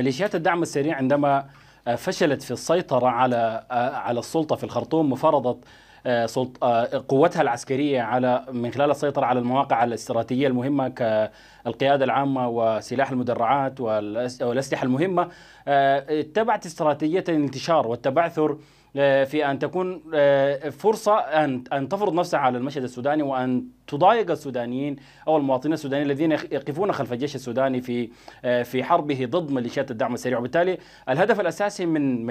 ميليشيات الدعم السريع عندما آه، فشلت في السيطرة على آه، على السلطة في الخرطوم وفرضت آه، قوتها العسكرية على من خلال السيطرة على المواقع الاستراتيجية المهمة كالقيادة العامة وسلاح المدرعات والأسلحة المهمة اتبعت استراتيجية الانتشار والتبعثر آه، في ان تكون آه، فرصه ان ان تفرض نفسها على المشهد السوداني وان تضايق السودانيين او المواطنين السودانيين الذين يقفون خلف الجيش السوداني في آه، في حربه ضد ميليشيات الدعم السريع وبالتالي الهدف الاساسي من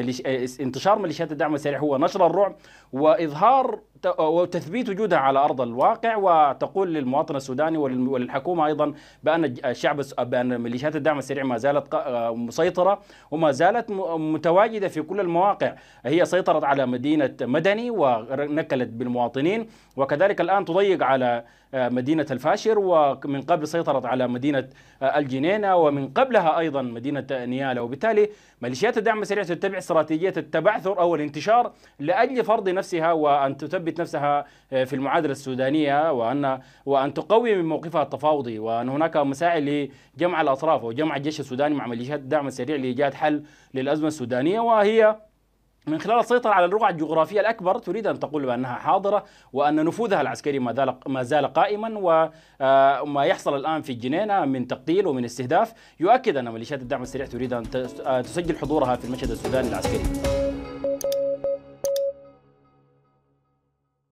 انتشار ميليشيات الدعم السريع هو نشر الرعب واظهار وتثبيت وجودها على ارض الواقع وتقول للمواطن السوداني وللحكومه ايضا بان الشعب بان ميليشيات الدعم السريع ما زالت آه، مسيطره وما زالت متواجده في كل المواقع هي سيطرت على مدينه مدني ونكلت بالمواطنين وكذلك الان تضيق على آه، مدينه الفاشر ومن قبل سيطرت على مدينه آه، الجنينه ومن قبلها ايضا مدينه نيالة وبالتالي ميليشيات الدعم السريع تتبع استراتيجيه التبعثر او الانتشار لاجل فرض نفسها وان تثبت تثبت نفسها آه، في المعادله السودانيه وان وان تقوي من موقفها التفاوضي وان هناك مساعي لجمع الاطراف وجمع الجيش السوداني مع ميليشيات الدعم السريع لايجاد حل للازمه السودانيه وهي من خلال السيطرة على الرقعة الجغرافية الأكبر تريد أن تقول بأنها حاضرة وأن نفوذها العسكري ما زال قائما وما آه، يحصل الآن في الجنينة من تقتيل ومن استهداف يؤكد أن ميليشيات الدعم السريع تريد أن آه، تسجل حضورها في المشهد السوداني العسكري